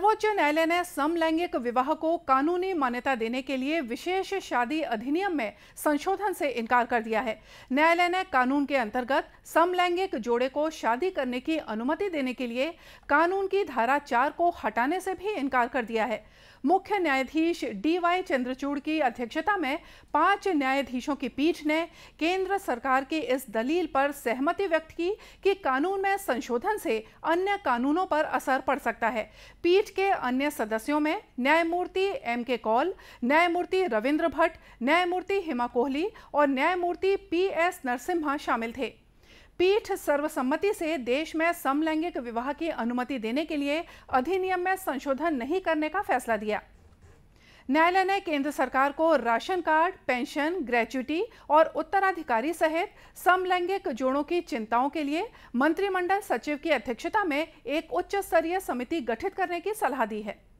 सर्वोच्च न्यायालय ने समलैंगिक विवाह को कानूनी मान्यता देने के लिए विशेष शादी अधिनियम में संशोधन से इनकार कर दिया है न्यायालय ने कानून के अंतर्गत समलैंगिक जोड़े को शादी करने की अनुमति देने के लिए कानून की धारा चार को हटाने से भी इनकार कर दिया है मुख्य न्यायाधीश डी वाई चंद्रचूड़ की अध्यक्षता में पांच न्यायाधीशों की पीठ ने केंद्र सरकार की इस दलील पर सहमति व्यक्त की कि कानून में संशोधन से अन्य कानूनों पर असर पड़ सकता है पीठ पीठ के अन्य सदस्यों में न्यायमूर्ति एम के कौल न्यायमूर्ति रविंद्र भट्ट न्यायमूर्ति हिमा कोहली और न्यायमूर्ति पी एस नरसिम्हा शामिल थे पीठ सर्वसम्मति से देश में समलैंगिक विवाह की अनुमति देने के लिए अधिनियम में संशोधन नहीं करने का फैसला दिया न्यायालय ने केंद्र सरकार को राशन कार्ड पेंशन ग्रेचुटी और उत्तराधिकारी सहित समलैंगिक जोड़ों की चिंताओं के लिए मंत्रिमंडल सचिव की अध्यक्षता में एक उच्च स्तरीय समिति गठित करने की सलाह दी है